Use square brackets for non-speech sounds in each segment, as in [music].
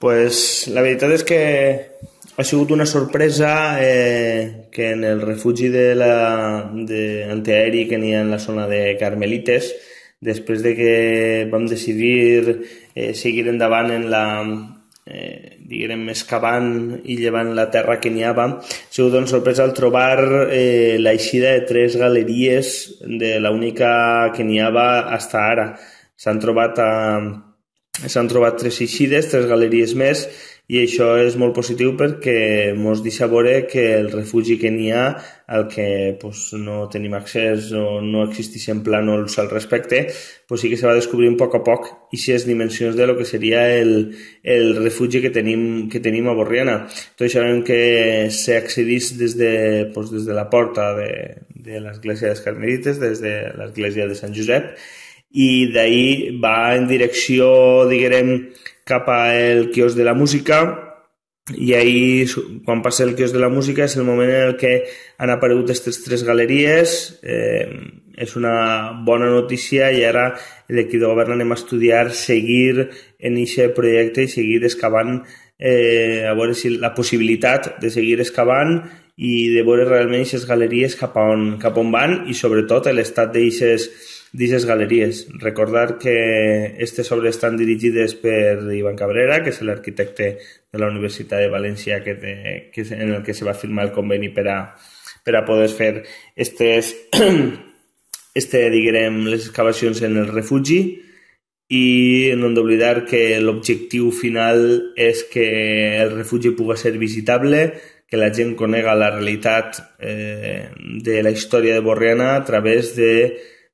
pues, la veritat és que ha sigut una sorpresa eh, que en el refugi de la, de antiaeri que n'hi ha en la zona de Carmelites, després de que vam decidir eh, seguir endavant en la, eh, diguem, excavant i llevant la terra que n'hi havia, ha sigut una sorpresa al trobar eh, l'eixida de tres galeries de l'única que n'hi havia fins ara. S'han trobat a, eh, s'han trobat tres eixides, tres galeries més, i això és molt positiu perquè ens deixa veure que el refugi que n'hi ha, al que pues, no tenim accés o no en plànols al respecte, pues sí que se va descobrint poc a poc i si és dimensions de lo que seria el, el refugi que tenim, que tenim a Borriana. Tot sabem que s'accedís des, de, pues, des de la porta de, de l'església dels Carmelites, des de l'església de Sant Josep, i d'ahir va en direcció, diguem, cap al quios de la música i ahir, quan passa el quios de la música, és el moment en el que han aparegut aquestes tres galeries. Eh, és una bona notícia i ara l'equip de govern anem a estudiar, seguir en aquest projecte i seguir excavant, eh, a veure si la possibilitat de seguir excavant i de veure realment aquestes galeries cap on, cap on van i sobretot l'estat d'aquestes d'aquestes galeries. Recordar que aquestes obres estan dirigides per Ivan Cabrera, que és l'arquitecte de la Universitat de València que, té, que és en el que se va firmar el conveni per a, per a poder fer estes, [clears throat] este, diguem, les excavacions en el refugi i no hem d'oblidar que l'objectiu final és que el refugi pugui ser visitable, que la gent conega la realitat eh, de la història de Borriana a través de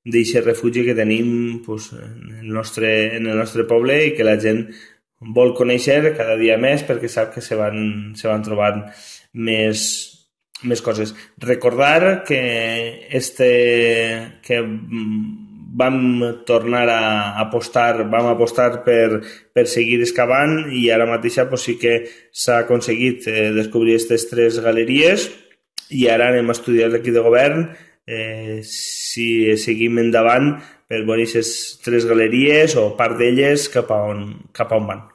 d'aquest refugi que tenim pues, en, el nostre, en el nostre poble i que la gent vol conèixer cada dia més perquè sap que se van, se van trobant més, més coses. Recordar que, este, que vam tornar a apostar, vam apostar per, per seguir excavant i ara mateixa pues, sí que s'ha aconseguit eh, descobrir aquestes tres galeries i ara anem a estudiar l'equip de govern eh, si seguim endavant per veure aquestes tres galeries o part d'elles cap, a on, cap a on van.